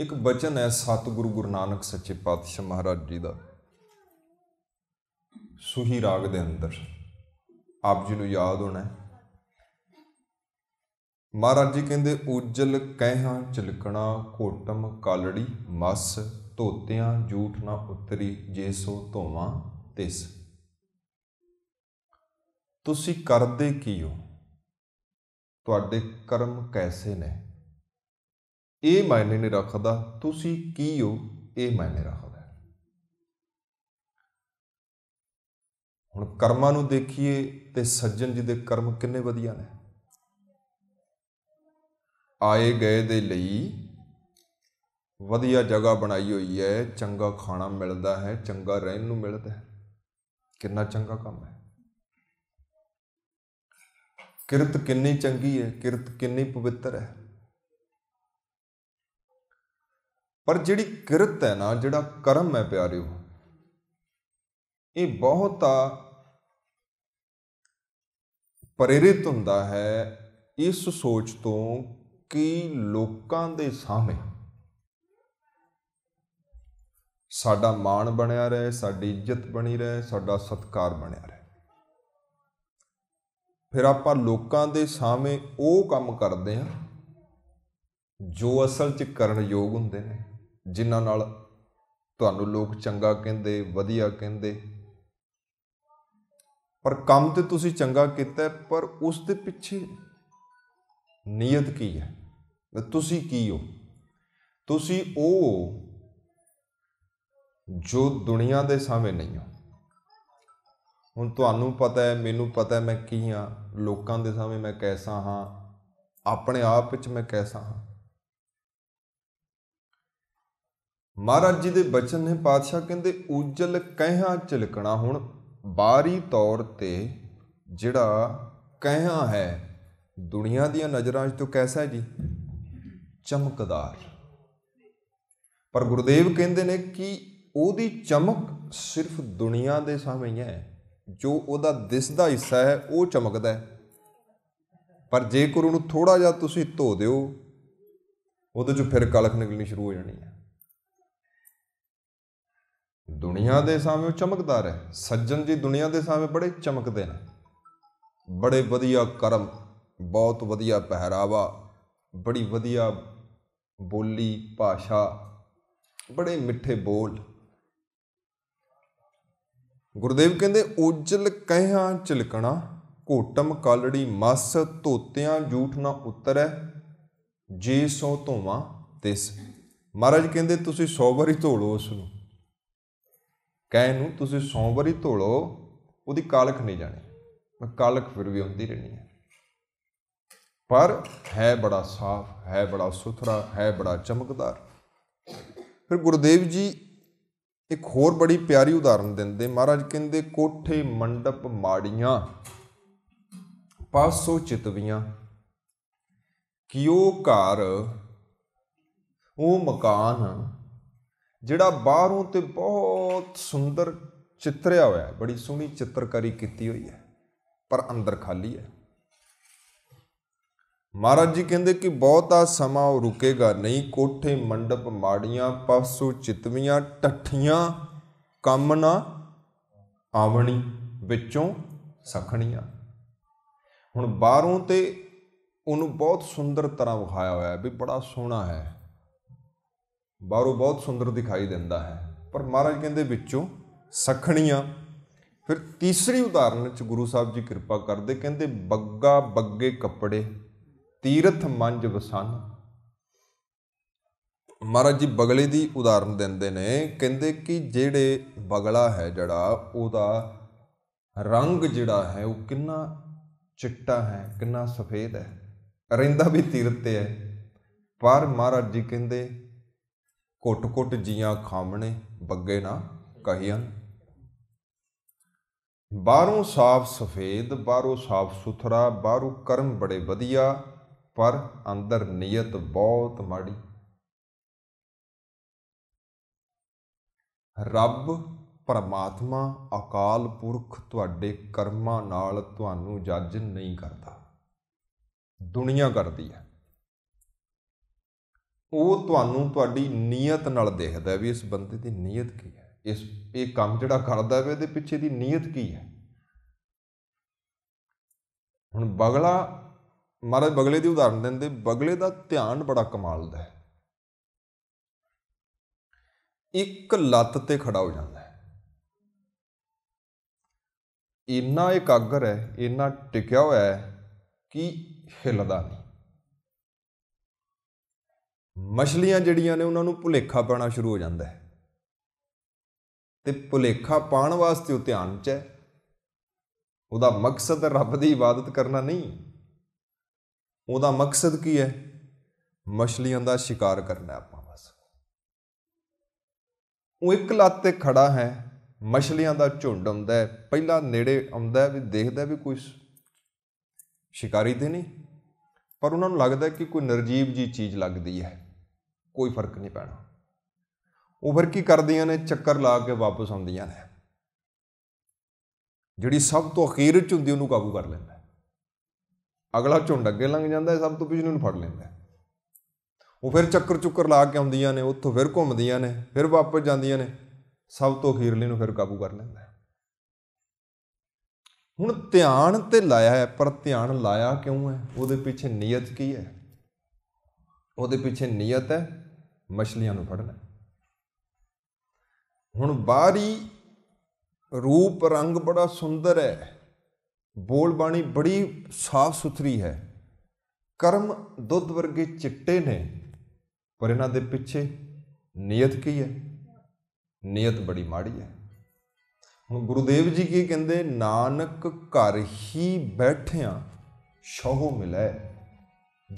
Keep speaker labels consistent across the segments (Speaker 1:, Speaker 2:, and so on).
Speaker 1: ਇੱਕ ਬਚਨ ਹੈ ਸਤਿਗੁਰੂ ਗੁਰੂ ਨਾਨਕ ਸੱਚੇ ਪਾਤਸ਼ਾਹ ਮਹਾਰਾਜ ਜੀ ਦਾ ਸੁਹੀ ਰਾਗ ਦੇ ਅੰਦਰ ਆਪ ਜੀ ਨੂੰ ਯਾਦ ਹੋਣਾ ਮਹਾਰਾਜ ਜੀ ਕਹਿੰਦੇ ਉਜਲ ਕਹਿਹਾਂ ਚਿਲਕਣਾ ਕੋਟਮ ਕਾਲੜੀ ਮਸ ਧੋਤਿਆਂ ਝੂਠ ਨਾ ਉਤਰੀ ਜੇ ਸੋ ਧੋਵਾਂ ਤਿਸ ਤੁਸੀਂ ਕਰਦੇ ਕੀ ਹੋ ਤੁਹਾਡੇ ਕਰਮ ਕੈਸੇ ਨੇ ਇਹ ਮਾਇਨੇ ਨਹੀਂ ਰੱਖਦਾ ਤੁਸੀਂ ਕੀ ਹੋ ਇਹ ਮਾਇਨੇ ਰੱਖਦਾ ਹੁਣ ਕਰਮਾਂ ਨੂੰ ਦੇਖੀਏ ਤੇ ਸੱਜਣ ਜੀ ਦੇ ਕਰਮ ਕਿੰਨੇ ਵਧੀਆ ਨੇ ਆਏ ਗਏ ਦੇ ਲਈ ਵਧੀਆ ਜਗ੍ਹਾ ਬਣਾਈ ਹੋਈ ਹੈ ਚੰਗਾ ਖਾਣਾ ਮਿਲਦਾ ਹੈ ਚੰਗਾ ਰਹਿਣ ਨੂੰ ਮਿਲਦਾ ਹੈ ਕਿੰਨਾ ਚੰਗਾ ਕੰਮ ਹੈ ਕਿਰਤ ਕਿੰਨੀ ਚੰਗੀ ਹੈ ਕਿਰਤ ਕਿੰਨੀ ਪਵਿੱਤਰ ਹੈ ਪਰ ਜਿਹੜੀ ਕਿਰਤ ਹੈ ਨਾ ਜਿਹੜਾ ਕਰਮ ਹੈ ਪਿਆਰਿਓ ਇਹ ਬਹੁਤਾ ਪ੍ਰੇਰਿਤ ਹੁੰਦਾ ਹੈ ਇਸ ਸੋਚ ਤੋਂ ਕਿ ਲੋਕਾਂ ਦੇ ਸਾਹਮਣੇ ਸਾਡਾ ਮਾਣ ਬਣਿਆ ਰਹੇ ਸਾਡੀ ਇੱਜ਼ਤ ਬਣੀ ਰਹੇ ਸਾਡਾ ਸਤਕਾਰ ਬਣਿਆ ਰਹੇ ਫਿਰ ਆਪਾਂ ਲੋਕਾਂ ਦੇ ਸਾਹਮਣੇ ਉਹ ਕੰਮ ਕਰਦੇ ਹਾਂ ਜੋ ਅਸਲ 'ਚ ਕਰਨ ਯੋਗ ਹੁੰਦੇ ਨੇ ਜਿਨ੍ਹਾਂ ਨਾਲ ਤੁਹਾਨੂੰ ਲੋਕ ਚੰਗਾ ਕਹਿੰਦੇ ਵਧੀਆ ਕਹਿੰਦੇ ਪਰ ਕੰਮ ਤੇ ਤੁਸੀਂ ਚੰਗਾ ਕੀਤਾ ਪਰ ਉਸ ਦੇ ਪਿੱਛੇ ਨੀਅਤ ਕੀ ਹੈ ਤੁਸੀਂ ਕੀ ਹੋ ਤੁਸੀਂ ਉਹ ਜੋ ਦੁਨੀਆ ਦੇ ਸਾਹਮਣੇ ਨਹੀਂ ਹੋ ਹੁਣ ਤੁਹਾਨੂੰ ਪਤਾ ਹੈ ਮੈਨੂੰ ਪਤਾ ਹੈ ਮੈਂ ਕੀ ਹਾਂ ਲੋਕਾਂ ਦੇ ਸਾਹਮਣੇ ਮੈਂ ਕੈਸਾ ਹਾਂ ਆਪਣੇ ਆਪ ਵਿੱਚ ਮੈਂ ਕੈਸਾ ਹਾਂ ਮਹਾਰਾਜ ਜੀ ਦੇ ਬਚਨ ਨੇ ਪਾਤਸ਼ਾਹ ਕਹਿੰਦੇ ਉਜਲ ਕਹਿਆ ਚਿਲਕਣਾ ਹੁਣ ਬਾਰੀ ਤੌਰ ਤੇ ਜਿਹੜਾ ਕਹਿਆ ਹੈ ਦੁਨੀਆ ਦੀਆਂ ਨਜ਼ਰਾਂ 'ਚ ਤੋਂ ਕੈਸਾ ਹੈ ਜੀ ਚਮਕਦਾਰ ਪਰ ਗੁਰਦੇਵ ਕਹਿੰਦੇ ਨੇ ਕਿ ਉਹਦੀ ਚਮਕ ਸਿਰਫ ਦੁਨੀਆ ਦੇ ਸਾਹਮਣੇ ਹੈ ਜੋ ਉਹਦਾ ਦਿਸਦਾ ਹਿੱਸਾ ਹੈ ਉਹ ਚਮਕਦਾ ਹੈ ਪਰ ਕੋਈ ਉਹਨੂੰ ਥੋੜਾ ਜਿਹਾ ਤੁਸੀਂ ਧੋ ਦਿਓ ਉਹਦੇ 'ਚ ਫਿਰ ਕਲਖ ਨਿਕਲਣੀ ਸ਼ੁਰੂ ਹੋ ਜਾਣੀ ਹੈ ਦੁਨੀਆ ਦੇ ਸਾਹਮਣੇ ਚਮਕਦਾਰ ਹੈ ਸੱਜਣ ਜੀ ਦੁਨੀਆ ਦੇ ਸਾਹਮਣੇ ਬੜੇ ਚਮਕਦੇ ਨੇ ਬੜੇ ਵਧੀਆ ਕਰਮ ਬਹੁਤ ਵਧੀਆ ਪਹਿਰਾਵਾ ਬੜੀ ਵਧੀਆ ਬੋਲੀ ਭਾਸ਼ਾ ਬੜੇ ਮਿੱਠੇ ਬੋਲ ਗੁਰਦੇਵ ਕਹਿੰਦੇ ਉਜਲ ਕਹਿਆਂ ਚਿਲਕਣਾ ਕੋਟਮ ਕਾਲੜੀ ਮਸ ਤੋਤਿਆਂ ਝੂਠ ਨਾ ਉਤਰੈ ਜੇ ਸੋ ਧੋਵਾ ਤਿਸ ਮਹਾਰਾਜ ਕਹਿੰਦੇ ਤੁਸੀਂ 100 ਵਾਰੀ ਧੋ ਲੋ ਉਸ ਨੂੰ ਕਹਿ ਨੂੰ ਤੁਸੀਂ 100 ਵਾਰੀ ਧੋ ਲੋ ਉਹਦੀ ਕਾਲਖ ਨਹੀਂ ਜਾਣੀ ਮੈਂ ਕਾਲਖ ਫਿਰ ਵੀ ਹੁੰਦੀ ਰਹਿਣੀ ਹੈ ਪਰ ਹੈ ਬੜਾ ਸਾਫ਼ ਹੈ ਬੜਾ ਸੁਥਰਾ ਹੈ ਬੜਾ ਚਮਕਦਾਰ ਫਿਰ ਗੁਰਦੇਵ ਜੀ ਇੱਕ ਹੋਰ ਬੜੀ ਪਿਆਰੀ ਉਦਾਹਰਨ ਦਿੰਦੇ ਮਹਾਰਾਜ ਕਹਿੰਦੇ ਕੋਠੇ ਮੰਡਪ ਮਾੜੀਆਂ ਪਾਸੋ ਚਿਤਵੀਆਂ ਕਿਉ ਘਰ ਉਹ ਮਕਾਨ ਜਿਹੜਾ ਬਾਹਰੋਂ ਤੇ ਬਹੁਤ ਸੁੰਦਰ ਚਿੱਤਰਿਆ ਹੋਇਆ ਬੜੀ ਸੋਹਣੀ ਚਿੱਤਰਕਾਰੀ ਕੀਤੀ ਹੋਈ ਹੈ ਪਰ ਅੰਦਰ ਖਾਲੀ ਹੈ ਮਹਾਰਾਜ ਜੀ ਕਹਿੰਦੇ ਕਿ ਬਹੁਤਾ ਸਮਾਂ ਉਹ ਰੁਕੇਗਾ ਨਹੀਂ ਕੋਠੇ ਮੰਡਪ ਮਾੜੀਆਂ ਪਸੂ ਚਿਤਵੀਆਂ ਟੱਠੀਆਂ ਕੰਮ ਨਾ ਆਵਣੀ ਵਿੱਚੋਂ ਸਖਣੀਆਂ ਹੁਣ ਬਾਹਰੋਂ ਤੇ ਉਹਨੂੰ ਬਹੁਤ ਸੁੰਦਰ ਤਰ੍ਹਾਂ ਵਿਖਾਇਆ ਹੋਇਆ ਵੀ ਬੜਾ ਸੋਹਣਾ ਹੈ ਬਾਹਰੋਂ ਬਹੁਤ ਸੁੰਦਰ ਦਿਖਾਈ ਦਿੰਦਾ ਹੈ ਪਰ ਮਹਾਰਾਜ ਕਹਿੰਦੇ ਵਿੱਚੋਂ ਸਖਣੀਆਂ ਫਿਰ ਤੀਸਰੀ ਉਦਾਹਰਨ ਵਿੱਚ ਗੁਰੂ ਸਾਹਿਬ ਜੀ ਕਿਰਪਾ ਕਰਦੇ ਕਹਿੰਦੇ ਬੱਗਾ ਬੱਗੇ ਕੱਪੜੇ ਤੀਰਥ ਮੰਜ ਵਸਨ ਮਹਾਰਾਜ ਜੀ ਬਗਲੇ ਦੀ ਉਦਾਹਰਨ ਦਿੰਦੇ ਨੇ ਕਹਿੰਦੇ ਕਿ ਜਿਹੜੇ ਬਗਲਾ ਹੈ ਜਿਹੜਾ ਉਹਦਾ ਰੰਗ ਜਿਹੜਾ ਹੈ ਉਹ ਕਿੰਨਾ ਚਿੱਟਾ ਹੈ ਕਿੰਨਾ ਸਫੇਦ ਹੈ ਰਹਿੰਦਾ ਵੀ ਤੀਰਥ ਤੇ ਹੈ ਪਰ ਮਹਾਰਾਜ ਜੀ ਕਹਿੰਦੇ ਕੋਟ-ਕੋਟ ਜੀਆਂ ਖਾਮਣੇ ਬੱਗੇ ਨਾ ਕਹੀਆਂ ਬਾਹਰੋਂ ਸਾਫ ਸਫੇਦ ਬਾਹਰੋਂ ਸਾਫ ਸੁਥਰਾ ਬਾਹਰੋਂ ਕਰਮ ਬੜੇ ਵਧੀਆ ਪਰ ਅੰਦਰ ਨੀਅਤ ਬਹੁਤ ਮਾੜੀ ਰੱਬ ਪਰਮਾਤਮਾ ਅਕਾਲ ਪੁਰਖ ਤੁਹਾਡੇ ਕਰਮਾਂ ਨਾਲ ਤੁਹਾਨੂੰ ਜੱਜ ਨਹੀਂ ਕਰਦਾ ਦੁਨੀਆ ਕਰਦੀ ਹੈ ਉਹ ਤੁਹਾਨੂੰ ਤੁਹਾਡੀ ਨੀਅਤ ਨਾਲ ਦੇਖਦਾ ਵੀ ਇਸ ਬੰਦੇ ਦੀ ਨੀਅਤ ਕੀ ਹੈ ਇਸ ਇਹ ਕੰਮ ਜਿਹੜਾ ਕਰਦਾ ਵੇ ਇਹਦੇ ਪਿੱਛੇ ਦੀ ਨੀਅਤ ਕੀ ਹੈ ਹੁਣ ਬਗਲਾ ਮਹਾਰਾਜ ਬਗਲੇ ਦੀ ਉਦਾਹਰਨ ਦਿੰਦੇ ਬਗਲੇ ਦਾ ਧਿਆਨ ਬੜਾ ਕਮਾਲ ਦਾ ਹੈ ਇੱਕ ਲੱਤ ਤੇ ਖੜਾ ਹੋ ਜਾਂਦਾ ਹੈ ਇੰਨਾ ਇਕਾਗਰ ਹੈ ਇੰਨਾ ਟਿਕਿਆ ਹੋਇਆ ਹੈ ਕਿ ਹਿਲਦਾ ਨਹੀਂ ਮਛਲੀਆਂ ਜਿਹੜੀਆਂ ਨੇ ਉਹਨਾਂ ਨੂੰ ਭੁਲੇਖਾ ਪਾਣਾ ਸ਼ੁਰੂ ਹੋ ਜਾਂਦਾ ਹੈ ਤੇ ਭੁਲੇਖਾ ਪਾਣ ਵਾਸਤੇ ਉਹ ਧਿਆਨ 'ਚ ਹੈ ਉਹਦਾ ਮਕਸਦ ਰੱਬ ਦੀ ਇਬਾਦਤ ਕਰਨਾ ਨਹੀਂ ਉਹਦਾ ਮਕਸਦ ਕੀ ਹੈ ਮਛਲੀਆਂ ਦਾ ਸ਼ਿਕਾਰ ਕਰਨਾ ਆਪਾਂ ਬਸ ਉਹ ਇੱਕ ਲੱਤ ਤੇ ਖੜਾ ਹੈ ਮਛਲੀਆਂ ਦਾ ਝੁੰਡ ਹੁੰਦਾ ਹੈ ਪਹਿਲਾਂ ਨੇੜੇ ਆਉਂਦਾ ਵੀ ਦੇਖਦਾ ਵੀ ਕੋਈ ਸ਼ਿਕਾਰੀ ਤੇ ਨਹੀਂ ਪਰ ਉਹਨਾਂ ਨੂੰ ਲੱਗਦਾ ਕਿ ਕੋਈ ਨਰਜੀਬ ਜੀ ਚੀਜ਼ ਲੱਗਦੀ ਹੈ ਕੋਈ ਫਰਕ ਨਹੀਂ ਪੈਣਾ ਉਹ ਫਿਰ ਕੀ ਕਰਦੀਆਂ ਨੇ ਚੱਕਰ ਲਾ ਕੇ ਵਾਪਸ ਆਉਂਦੀਆਂ ਨੇ ਜਿਹੜੀ ਸਭ ਤੋਂ ਅਖੀਰ ਚ ਹੁੰਦੀ ਉਹਨੂੰ ਕਾਬੂ ਕਰ ਲੈਂਦਾ ਅਗਲਾ ਝੁੰਡ ਅੱਗੇ ਲੰਘ ਜਾਂਦਾ ਸਭ ਤੋਂ ਪਿਛਲੇ ਨੂੰ ਫੜ ਲੈਂਦਾ ਉਹ ਫਿਰ ਚੱਕਰ ਚੁੱਕਰ ਲਾ ਕੇ ਆਉਂਦੀਆਂ ਨੇ ਉੱਥੋਂ ਫਿਰ ਘੁੰਮਦੀਆਂ ਨੇ ਫਿਰ ਵਾਪਸ ਜਾਂਦੀਆਂ ਨੇ ਸਭ ਤੋਂ ਅਖੀਰਲੇ ਨੂੰ ਫਿਰ ਕਾਬੂ ਕਰ ਲੈਂਦਾ ਹੁਣ ਧਿਆਨ ਤੇ ਲਾਇਆ ਹੈ ਪਰ ਧਿਆਨ ਲਾਇਆ ਕਿਉਂ ਹੈ ਉਹਦੇ ਪਿੱਛੇ ਨੀਅਤ ਕੀ ਹੈ ਉਹਦੇ ਪਿੱਛੇ ਨੀਅਤ ਹੈ ਮਛਲੀਆਂ ਨੂੰ ਫੜਨਾ ਹੁਣ ਬਾਹਰੀ ਰੂਪ ਰੰਗ ਬੜਾ ਸੁੰਦਰ ਹੈ ਬੋਲ ਬਾਣੀ ਬੜੀ ਸਾਫ ਸੁਥਰੀ ਹੈ ਕਰਮ ਦੁੱਧ ਵਰਗੇ ਚਿੱਟੇ ਨੇ ਪਰ ਇਹਨਾਂ ਦੇ ਪਿੱਛੇ ਨੀਅਤ ਕੀ ਹੈ ਨੀਅਤ ਬੜੀ ਮਾੜੀ ਹੈ ਹੁਣ ਗੁਰੂਦੇਵ ਜੀ ਕੀ ਕਹਿੰਦੇ ਨਾਨਕ ਘਰ ਹੀ ਬੈਠਿਆਂ ਸ਼ੋਹ ਮਿਲੇ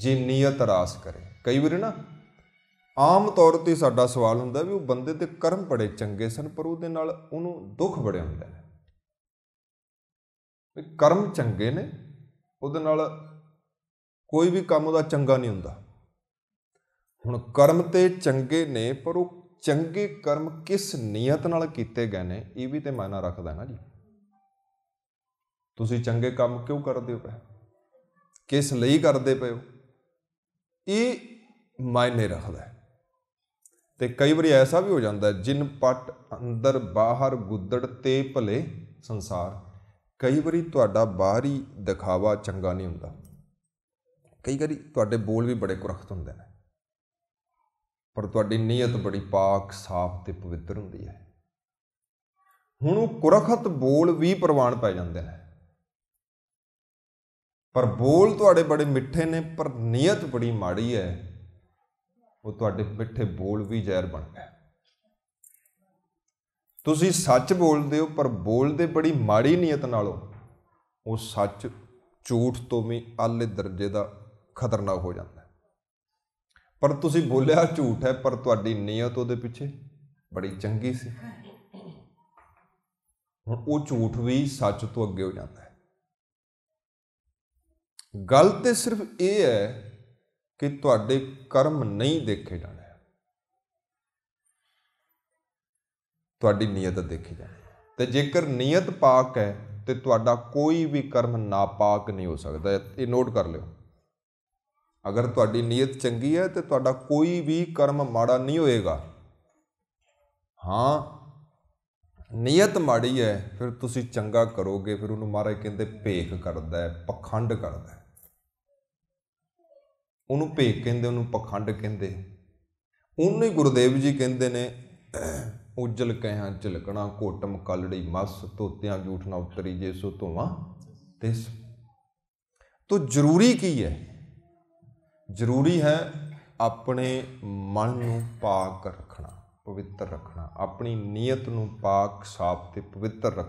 Speaker 1: ਜੇ ਨੀਅਤ ਰਾਸ ਕਰੇ ਕਈ ਵਾਰ ਨਾ ਆਮ ਤੌਰ ਤੇ ਸਾਡਾ ਸਵਾਲ ਹੁੰਦਾ ਵੀ ਉਹ ਬੰਦੇ ਦੇ ਕਰਮ ਬੜੇ ਚੰਗੇ ਸਨ ਪਰ ਉਹਦੇ ਨਾਲ ਉਹਨੂੰ ਦੁੱਖ ਬੜੇ ਹੁੰਦੇ ਨੇ ਵੀ ਕਰਮ ਚੰਗੇ ਨੇ ਉਹਦੇ ਨਾਲ ਕੋਈ ਵੀ ਕੰਮ ਉਹਦਾ ਚੰਗਾ ਨਹੀਂ ਹੁੰਦਾ ਹੁਣ ਕਰਮ ਤੇ ਚੰਗੇ ਨੇ ਪਰ ਉਹ ਚੰਗੇ ਕਰਮ ਕਿਸ ਨੀਅਤ ਨਾਲ ਕੀਤੇ ਗਏ ਨੇ ਇਹ ਵੀ ਤੇ ਮਾਇਨਾ ਰੱਖਦਾ ਨਾ ਜੀ ਤੁਸੀਂ ਚੰਗੇ ਕੰਮ ਕਿਉਂ ਕਰਦੇ ਹੋ ਪਏ ਕਿਸ ਲਈ ਕਰਦੇ ਪਏ ਹੋ ਇਹ ਮਾਇਨੇ ਰੱਖਦਾ ਹੈ ਤੇ ਕਈ ਵਾਰੀ ਐਸਾ ਵੀ ਹੋ ਜਾਂਦਾ ਜਿਨ ਪਟ ਅੰਦਰ ਬਾਹਰ ਗੁੱਦੜ ਤੇ ਭਲੇ ਸੰਸਾਰ ਕਈ ਵਾਰੀ ਤੁਹਾਡਾ ਬਾਹਰੀ ਦਿਖਾਵਾ ਚੰਗਾ ਨਹੀਂ ਹੁੰਦਾ ਕਈ ਵਾਰੀ ਤੁਹਾਡੇ ਬੋਲ ਵੀ ਬੜੇ ਕੁਰਖਤ ਹੁੰਦੇ ਨੇ ਪਰ ਤੁਹਾਡੀ ਨੀਅਤ ਬੜੀ ਪਾਕ ਸਾਫ਼ ਤੇ ਪਵਿੱਤਰ ਹੁੰਦੀ ਹੈ ਹੁਣ ਉਹ ਕੁਰਖਤ ਬੋਲ ਵੀ ਪ੍ਰਵਾਨ ਪੈ ਜਾਂਦੇ ਨੇ ਪਰ ਬੋਲ ਤੁਹਾਡੇ ਬੜੇ ਮਿੱਠੇ ਨੇ ਪਰ ਨੀਅਤ ਬੜੀ ਮਾੜੀ ਹੈ ਉਹ ਤੁਹਾਡੇ ਮਿੱਠੇ ਬੋਲ ਵੀ ਜ਼ਹਿਰ ਬਣ ਗਏ ਤੁਸੀਂ ਸੱਚ ਬੋਲਦੇ ਹੋ ਪਰ ਬੋਲਦੇ ਬੜੀ ਮਾੜੀ ਨੀਅਤ ਨਾਲੋਂ ਉਹ ਸੱਚ ਝੂਠ ਤੋਂ ਵੀ ਆਲੇ ਦਰਜੇ ਦਾ ਖਤਰਨਾਕ ਹੋ ਜਾਂਦਾ ਪਰ ਤੁਸੀਂ ਬੋਲਿਆ ਝੂਠ ਹੈ ਪਰ ਤੁਹਾਡੀ ਨੀਅਤ ਉਹਦੇ ਪਿੱਛੇ ਬੜੀ ਚੰਗੀ ਸੀ ਹੁਣ ਉਹ ਝੂਠ ਵੀ ਸੱਚ ਤੋਂ ਅੱਗੇ ਹੋ ਜਾਂਦਾ ਹੈ ਗੱਲ ਤੇ ਸਿਰਫ ਇਹ ਹੈ ਕਿ ਤੁਹਾਡੇ ਕਰਮ ਨਹੀਂ ਦੇਖੇ ਜਾਣੇ ਤੁਹਾਡੀ ਨੀਅਤ ਦੇਖੀ ਜਾਣੀ ਤੇ ਜੇਕਰ ਨੀਅਤ ਪਾਕ ਹੈ ਤੇ ਤੁਹਾਡਾ ਕੋਈ ਵੀ ਕਰਮ ਨਾਪਾਕ ਨਹੀਂ ਹੋ ਸਕਦਾ ਇਹ ਨੋਟ ਕਰ ਲਿਓ ਅਗਰ ਤੁਹਾਡੀ ਨੀਅਤ ਚੰਗੀ ਹੈ ਤੇ ਤੁਹਾਡਾ ਕੋਈ ਵੀ ਕਰਮ ਮਾੜਾ ਨਹੀਂ ਹੋਏਗਾ ਹਾਂ ਨੀਅਤ ਮਾੜੀ ਹੈ ਫਿਰ ਤੁਸੀਂ ਚੰਗਾ ਕਰੋਗੇ ਫਿਰ ਉਹਨੂੰ ਮਹਾਰਾਜ ਕਹਿੰਦੇ ਭੇਖ ਕਰਦਾ ਹੈ ਪਖੰਡ ਕਰਦਾ ਹੈ ਉਹਨੂੰ ਭੇਕ ਕਹਿੰਦੇ ਉਹਨੂੰ ਪਖੰਡ ਕਹਿੰਦੇ ਉਹਨੂੰ ਹੀ ਗੁਰਦੇਵ ਜੀ ਕਹਿੰਦੇ ਨੇ ਉਜਲ ਕਹਿਆਂ ਝਲਕਣਾ ਕੋਟਮ ਕਲੜੀ ਮਸ ਤੋਤਿਆਂ ਝੂਠ ਨਾ ਉਤਰੀ ਜੇ ਸੋ ਧੋਵਾ ਤਿਸ ਤੋ ਜ਼ਰੂਰੀ ਕੀ ਹੈ ਜ਼ਰੂਰੀ ਹੈ ਆਪਣੇ ਮਨ ਨੂੰ ਪਾਕ ਰੱਖਣਾ ਪਵਿੱਤਰ ਰੱਖਣਾ ਆਪਣੀ ਨੀਅਤ ਨੂੰ ਪਾਕ ਸਾਫ ਤੇ ਪਵਿੱਤਰ ਰੱਖਣਾ